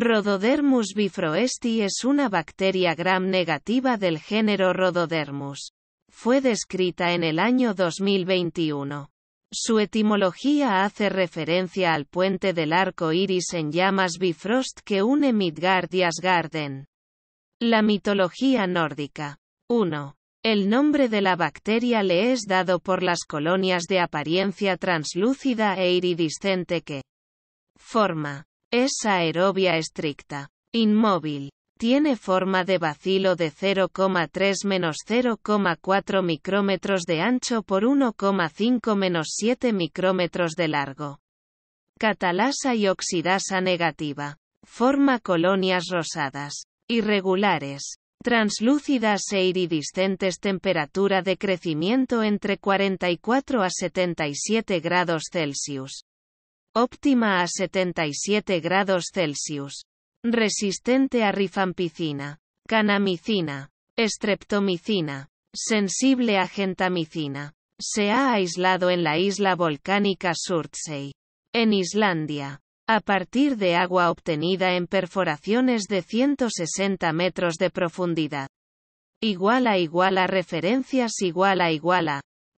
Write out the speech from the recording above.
Rhododermus bifroesti es una bacteria gram negativa del género Rhododermus. Fue descrita en el año 2021. Su etimología hace referencia al puente del arco iris en llamas Bifrost que une Midgard y Asgarden. La mitología nórdica. 1. El nombre de la bacteria le es dado por las colonias de apariencia translúcida e iridiscente que forma es aerobia estricta. Inmóvil. Tiene forma de bacilo de 0,3 menos 0,4 micrómetros de ancho por 1,5 menos 7 micrómetros de largo. Catalasa y oxidasa negativa. Forma colonias rosadas. Irregulares. Translúcidas e iridiscentes. Temperatura de crecimiento entre 44 a 77 grados Celsius óptima a 77 grados Celsius, resistente a rifampicina, canamicina, estreptomicina, sensible a gentamicina. Se ha aislado en la isla volcánica Surtsey, en Islandia, a partir de agua obtenida en perforaciones de 160 metros de profundidad. Igual a igual a referencias igual a igual a